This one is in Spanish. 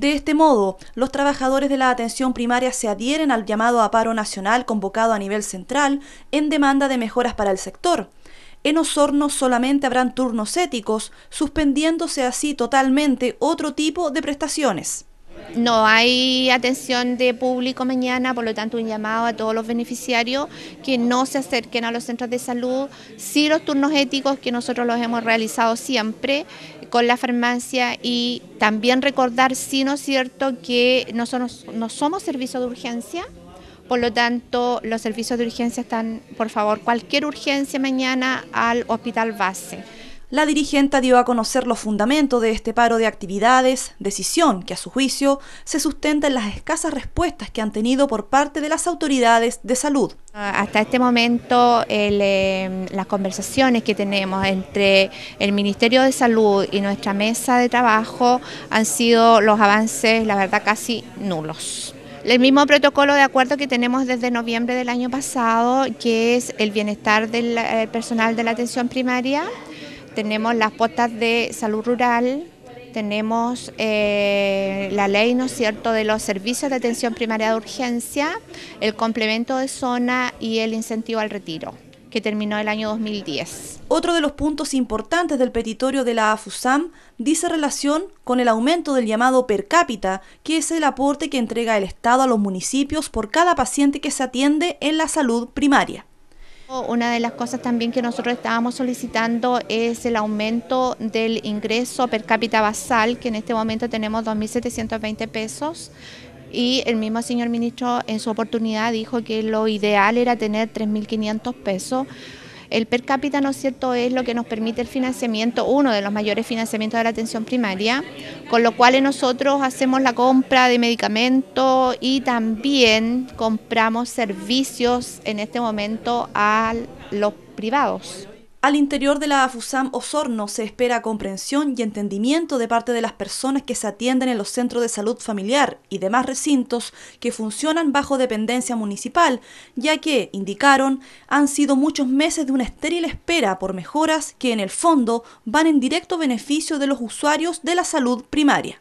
De este modo, los trabajadores de la atención primaria se adhieren al llamado a paro nacional convocado a nivel central en demanda de mejoras para el sector. En Osorno solamente habrán turnos éticos, suspendiéndose así totalmente otro tipo de prestaciones. No hay atención de público mañana, por lo tanto un llamado a todos los beneficiarios que no se acerquen a los centros de salud, sí los turnos éticos que nosotros los hemos realizado siempre con la farmacia y también recordar, si no es cierto, que nosotros no somos servicio de urgencia, por lo tanto, los servicios de urgencia están, por favor, cualquier urgencia mañana al hospital base la dirigente dio a conocer los fundamentos de este paro de actividades, decisión que a su juicio se sustenta en las escasas respuestas que han tenido por parte de las autoridades de salud. Hasta este momento eh, las conversaciones que tenemos entre el Ministerio de Salud y nuestra mesa de trabajo han sido los avances, la verdad, casi nulos el mismo protocolo de acuerdo que tenemos desde noviembre del año pasado, que es el bienestar del eh, personal de la atención primaria, tenemos las postas de salud rural, tenemos eh, la ley, ¿no es cierto?, de los servicios de atención primaria de urgencia, el complemento de zona y el incentivo al retiro que terminó el año 2010. Otro de los puntos importantes del petitorio de la AFUSAM dice relación con el aumento del llamado per cápita, que es el aporte que entrega el Estado a los municipios por cada paciente que se atiende en la salud primaria. Una de las cosas también que nosotros estábamos solicitando es el aumento del ingreso per cápita basal, que en este momento tenemos 2.720 pesos. Y el mismo señor ministro en su oportunidad dijo que lo ideal era tener 3.500 pesos. El per cápita, ¿no es cierto?, es lo que nos permite el financiamiento, uno de los mayores financiamientos de la atención primaria, con lo cual nosotros hacemos la compra de medicamentos y también compramos servicios en este momento a los privados. Al interior de la AFUSAM Osorno se espera comprensión y entendimiento de parte de las personas que se atienden en los centros de salud familiar y demás recintos que funcionan bajo dependencia municipal, ya que, indicaron, han sido muchos meses de una estéril espera por mejoras que en el fondo van en directo beneficio de los usuarios de la salud primaria.